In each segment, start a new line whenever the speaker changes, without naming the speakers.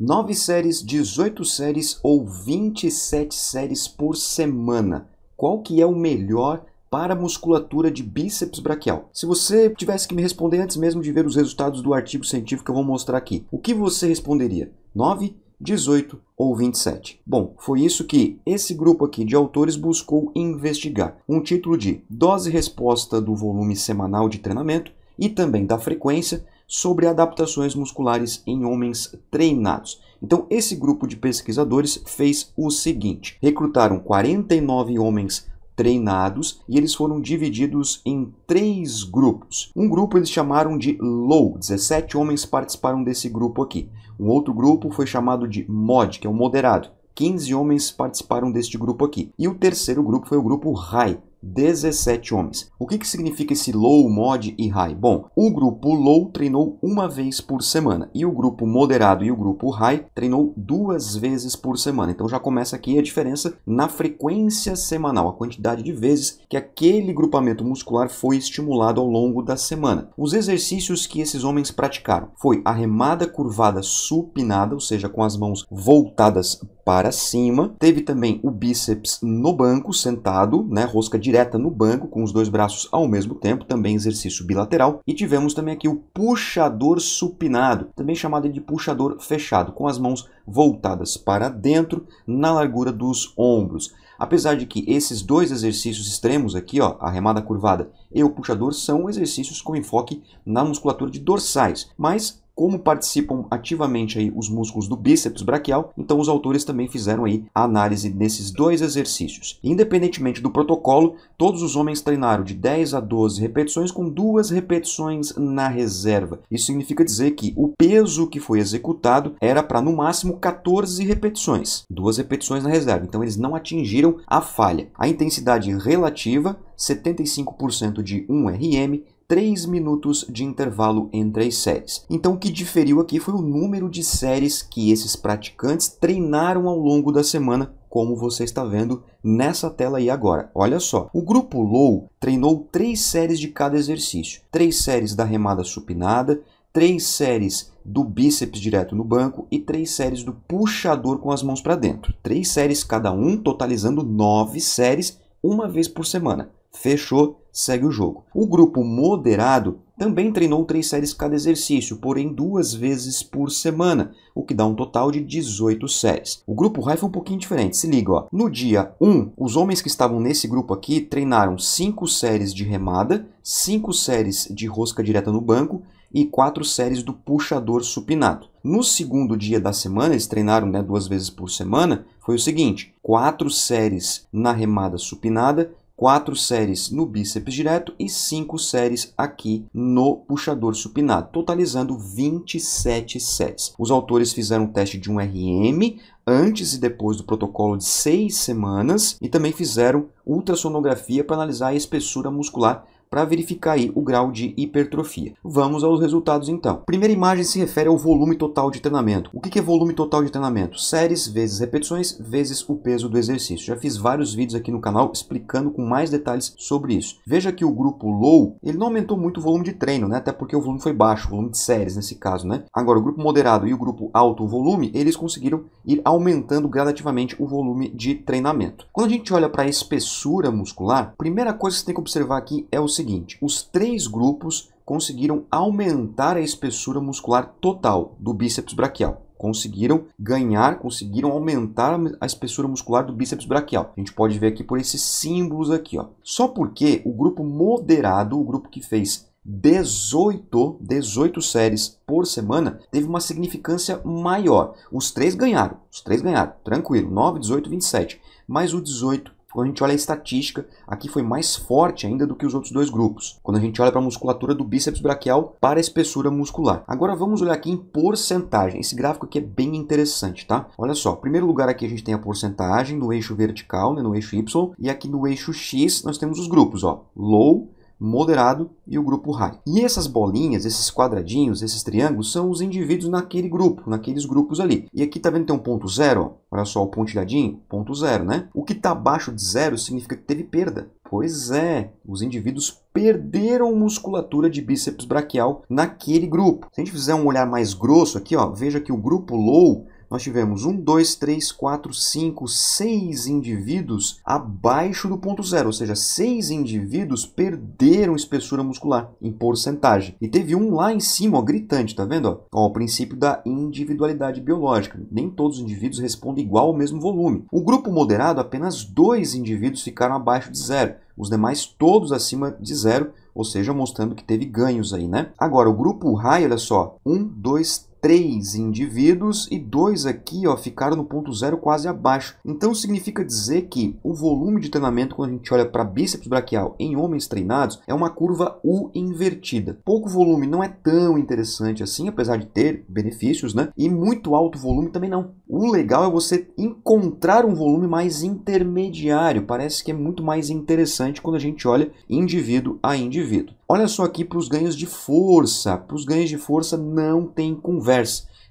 9 séries, 18 séries ou 27 séries por semana. Qual que é o melhor para a musculatura de bíceps braquial? Se você tivesse que me responder antes mesmo de ver os resultados do artigo científico que eu vou mostrar aqui, o que você responderia? 9, 18 ou 27. Bom, foi isso que esse grupo aqui de autores buscou investigar. Um título de dose resposta do volume semanal de treinamento e também da frequência sobre adaptações musculares em homens treinados. Então, esse grupo de pesquisadores fez o seguinte: recrutaram 49 homens treinados e eles foram divididos em três grupos. Um grupo eles chamaram de Low, 17 homens participaram desse grupo aqui. Um outro grupo foi chamado de Mod, que é o moderado. 15 homens participaram deste grupo aqui. E o terceiro grupo foi o grupo High, 17 homens. O que, que significa esse low, mod e high? Bom, o grupo low treinou uma vez por semana e o grupo moderado e o grupo high treinou duas vezes por semana. Então já começa aqui a diferença na frequência semanal, a quantidade de vezes que aquele grupamento muscular foi estimulado ao longo da semana. Os exercícios que esses homens praticaram foi arremada curvada supinada, ou seja, com as mãos voltadas para cima. Teve também o bíceps no banco, sentado, né, rosca direta no banco, com os dois braços ao mesmo tempo, também exercício bilateral. E tivemos também aqui o puxador supinado, também chamado de puxador fechado, com as mãos voltadas para dentro na largura dos ombros. Apesar de que esses dois exercícios extremos aqui, ó, a remada curvada e o puxador, são exercícios com enfoque na musculatura de dorsais, mas como participam ativamente aí os músculos do bíceps braquial, então os autores também fizeram aí a análise desses dois exercícios. Independentemente do protocolo, todos os homens treinaram de 10 a 12 repetições com duas repetições na reserva. Isso significa dizer que o peso que foi executado era para no máximo 14 repetições, duas repetições na reserva. Então eles não atingiram a falha. A intensidade relativa 75% de 1RM 3 minutos de intervalo entre as séries. Então o que diferiu aqui foi o número de séries que esses praticantes treinaram ao longo da semana como você está vendo nessa tela aí agora. Olha só, o grupo Low treinou três séries de cada exercício. Três séries da remada supinada, três séries do bíceps direto no banco e três séries do puxador com as mãos para dentro. Três séries cada um, totalizando nove séries uma vez por semana. Fechou? segue o jogo. O grupo moderado também treinou três séries cada exercício, porém duas vezes por semana, o que dá um total de 18 séries. O grupo raio foi é um pouquinho diferente, se liga, ó. No dia 1, os homens que estavam nesse grupo aqui treinaram cinco séries de remada, cinco séries de rosca direta no banco e quatro séries do puxador supinado. No segundo dia da semana, eles treinaram né, duas vezes por semana, foi o seguinte: quatro séries na remada supinada quatro séries no bíceps direto e cinco séries aqui no puxador supinado, totalizando 27 séries. Os autores fizeram teste de um RM antes e depois do protocolo de seis semanas e também fizeram ultrassonografia para analisar a espessura muscular para verificar aí o grau de hipertrofia. Vamos aos resultados então. Primeira imagem se refere ao volume total de treinamento. O que é volume total de treinamento? Séries vezes repetições vezes o peso do exercício. Já fiz vários vídeos aqui no canal explicando com mais detalhes sobre isso. Veja que o grupo low, ele não aumentou muito o volume de treino, né? Até porque o volume foi baixo, o volume de séries nesse caso, né? Agora, o grupo moderado e o grupo alto volume, eles conseguiram ir aumentando gradativamente o volume de treinamento. Quando a gente olha para a espessura muscular, a primeira coisa que você tem que observar aqui é o seguinte, seguinte: os três grupos conseguiram aumentar a espessura muscular total do bíceps braquial. Conseguiram ganhar, conseguiram aumentar a espessura muscular do bíceps braquial. A gente pode ver aqui por esses símbolos aqui, ó. Só porque o grupo moderado, o grupo que fez 18, 18 séries por semana, teve uma significância maior. Os três ganharam, os três ganharam, tranquilo, 9, 18, 27. Mas o 18 quando a gente olha a estatística, aqui foi mais forte ainda do que os outros dois grupos. Quando a gente olha para a musculatura do bíceps braquial para a espessura muscular. Agora vamos olhar aqui em porcentagem. Esse gráfico aqui é bem interessante, tá? Olha só, primeiro lugar aqui a gente tem a porcentagem no eixo vertical, né, no eixo Y, e aqui no eixo X nós temos os grupos, ó, low, moderado e o grupo high. E essas bolinhas, esses quadradinhos, esses triângulos são os indivíduos naquele grupo, naqueles grupos ali. E aqui tá vendo que tem um ponto zero, olha só o pontilhadinho, ponto zero, né? O que está abaixo de zero significa que teve perda. Pois é, os indivíduos perderam musculatura de bíceps braquial naquele grupo. Se a gente fizer um olhar mais grosso aqui, ó, veja que o grupo low nós tivemos 1, 2, 3, 4, 5, 6 indivíduos abaixo do ponto zero, ou seja, 6 indivíduos perderam espessura muscular em porcentagem. E teve um lá em cima, ó, gritante, tá vendo? Ó, o princípio da individualidade biológica. Nem todos os indivíduos respondem igual ao mesmo volume. O grupo moderado, apenas dois indivíduos ficaram abaixo de zero. Os demais todos acima de zero, ou seja, mostrando que teve ganhos aí, né? Agora, o grupo high, olha só, 1, 2, três indivíduos e dois aqui ó, ficaram no ponto zero quase abaixo. Então significa dizer que o volume de treinamento quando a gente olha para bíceps braquial em homens treinados é uma curva U invertida. Pouco volume não é tão interessante assim, apesar de ter benefícios, né? E muito alto volume também não. O legal é você encontrar um volume mais intermediário. Parece que é muito mais interessante quando a gente olha indivíduo a indivíduo. Olha só aqui para os ganhos de força. Para os ganhos de força não tem conversa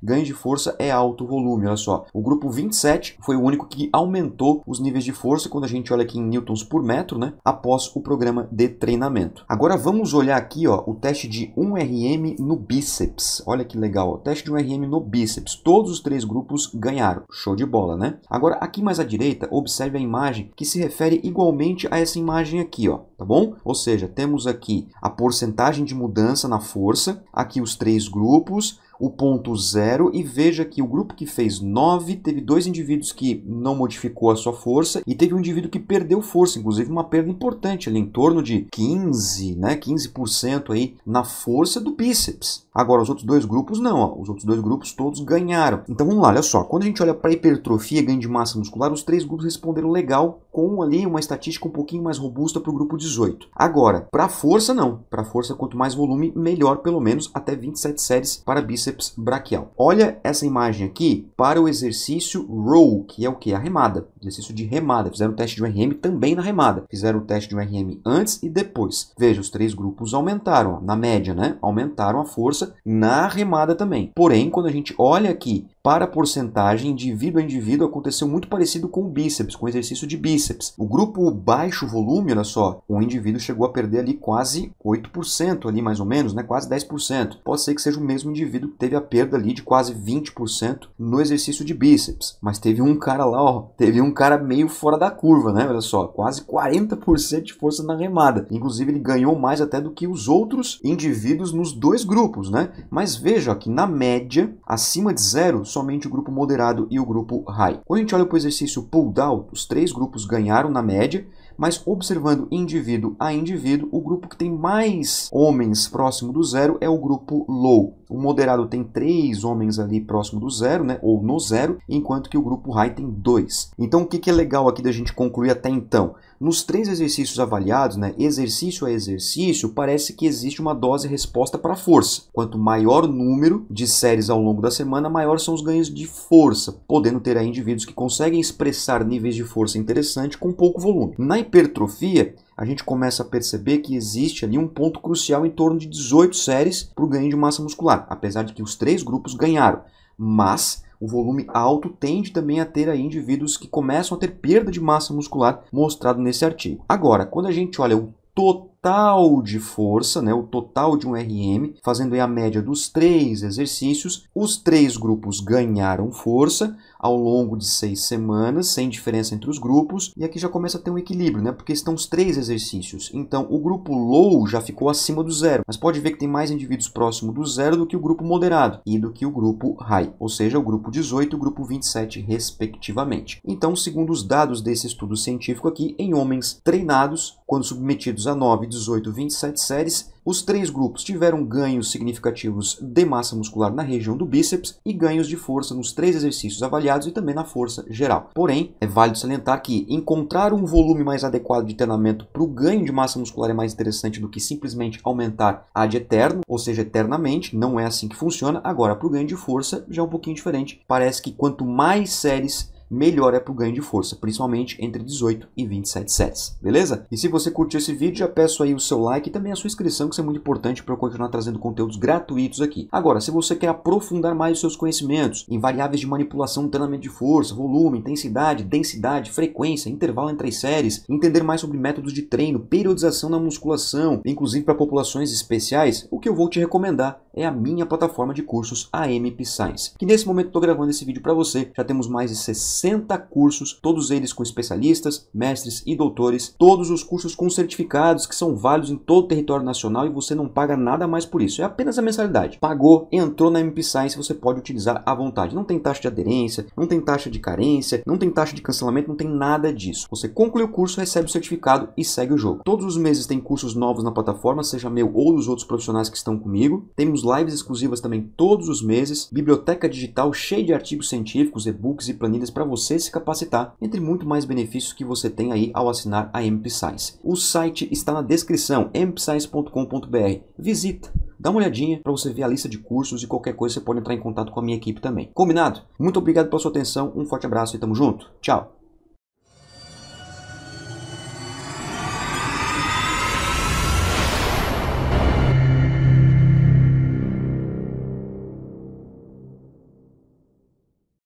Ganho de força é alto volume, olha só. O grupo 27 foi o único que aumentou os níveis de força quando a gente olha aqui em newtons por metro, né? Após o programa de treinamento. Agora vamos olhar aqui, ó, o teste de 1RM no bíceps. Olha que legal, ó, teste de 1RM no bíceps. Todos os três grupos ganharam. Show de bola, né? Agora aqui mais à direita, observe a imagem que se refere igualmente a essa imagem aqui, ó, tá bom? Ou seja, temos aqui a porcentagem de mudança na força, aqui os três grupos, o ponto zero e veja que o grupo que fez 9 teve dois indivíduos que não modificou a sua força e teve um indivíduo que perdeu força, inclusive uma perda importante ali em torno de 15, né, 15% aí na força do bíceps. Agora os outros dois grupos não, ó, os outros dois grupos todos ganharam. Então vamos lá, olha só, quando a gente olha para hipertrofia, ganho de massa muscular, os três grupos responderam legal com ali uma estatística um pouquinho mais robusta para o grupo 18. Agora, para força não, para força quanto mais volume melhor, pelo menos até 27 séries para bíceps braquial. Olha essa imagem aqui para o exercício row, que é o que a remada, exercício de remada. Fizeram o teste de um RM também na remada, fizeram o teste de um RM antes e depois. Veja, os três grupos aumentaram, na média, né? Aumentaram a força na remada também. Porém, quando a gente olha aqui para porcentagem, indivíduo a indivíduo, aconteceu muito parecido com o bíceps, com o exercício de bíceps. O grupo baixo volume, olha só, o indivíduo chegou a perder ali quase 8%, ali mais ou menos, né? quase 10%. Pode ser que seja o mesmo indivíduo que teve a perda ali de quase 20% no exercício de bíceps. Mas teve um cara lá, ó, teve um cara meio fora da curva, né? Olha só, quase 40% de força na remada. Inclusive, ele ganhou mais até do que os outros indivíduos nos dois grupos, né? Mas veja ó, que na média, acima de zero, só somente o grupo moderado e o grupo high. Quando a gente olha para o exercício pull down, os três grupos ganharam na média mas observando indivíduo a indivíduo, o grupo que tem mais homens próximo do zero é o grupo low. O moderado tem três homens ali próximo do zero, né, ou no zero, enquanto que o grupo high tem dois. Então, o que, que é legal aqui da gente concluir até então? Nos três exercícios avaliados, né, exercício a exercício, parece que existe uma dose-resposta para força. Quanto maior o número de séries ao longo da semana, maior são os ganhos de força, podendo ter aí indivíduos que conseguem expressar níveis de força interessante com pouco volume. Na hipertrofia, a gente começa a perceber que existe ali um ponto crucial em torno de 18 séries para o ganho de massa muscular, apesar de que os três grupos ganharam. Mas o volume alto tende também a ter aí indivíduos que começam a ter perda de massa muscular mostrado nesse artigo. Agora, quando a gente olha o total de força, né, o total de um RM, fazendo aí a média dos três exercícios, os três grupos ganharam força, ao longo de seis semanas, sem diferença entre os grupos, e aqui já começa a ter um equilíbrio, né? Porque estão os três exercícios. Então, o grupo low já ficou acima do zero, mas pode ver que tem mais indivíduos próximo do zero do que o grupo moderado e do que o grupo high, ou seja, o grupo 18 e o grupo 27, respectivamente. Então, segundo os dados desse estudo científico aqui, em homens treinados, quando submetidos a 9, 18, 27 séries, os três grupos tiveram ganhos significativos de massa muscular na região do bíceps e ganhos de força nos três exercícios avaliados e também na força geral. Porém, é válido salientar que encontrar um volume mais adequado de treinamento para o ganho de massa muscular é mais interessante do que simplesmente aumentar ad eterno, ou seja, eternamente, não é assim que funciona. Agora, para o ganho de força já é um pouquinho diferente. Parece que quanto mais séries melhor é para o ganho de força, principalmente entre 18 e 27 sets, beleza? E se você curtiu esse vídeo, já peço aí o seu like e também a sua inscrição, que isso é muito importante para eu continuar trazendo conteúdos gratuitos aqui. Agora, se você quer aprofundar mais os seus conhecimentos em variáveis de manipulação, treinamento de força, volume, intensidade, densidade, frequência, intervalo entre as séries, entender mais sobre métodos de treino, periodização na musculação, inclusive para populações especiais, o que eu vou te recomendar é a minha plataforma de cursos AMP Science, que nesse momento estou gravando esse vídeo para você. Já temos mais de 60 cursos, todos eles com especialistas, mestres e doutores, todos os cursos com certificados que são válidos em todo o território nacional e você não paga nada mais por isso, é apenas a mensalidade. Pagou, entrou na MP Science, você pode utilizar à vontade. Não tem taxa de aderência, não tem taxa de carência, não tem taxa de cancelamento, não tem nada disso. Você conclui o curso, recebe o certificado e segue o jogo. Todos os meses tem cursos novos na plataforma, seja meu ou dos outros profissionais que estão comigo. Temos lives exclusivas também todos os meses, biblioteca digital cheia de artigos científicos, e-books e planilhas para você se capacitar, entre muito mais benefícios que você tem aí ao assinar a MPSize. O site está na descrição, mpsize.com.br. Visita! dá uma olhadinha para você ver a lista de cursos e qualquer coisa você pode entrar em contato com a minha equipe também. Combinado? Muito obrigado pela sua atenção, um forte abraço e tamo junto. Tchau!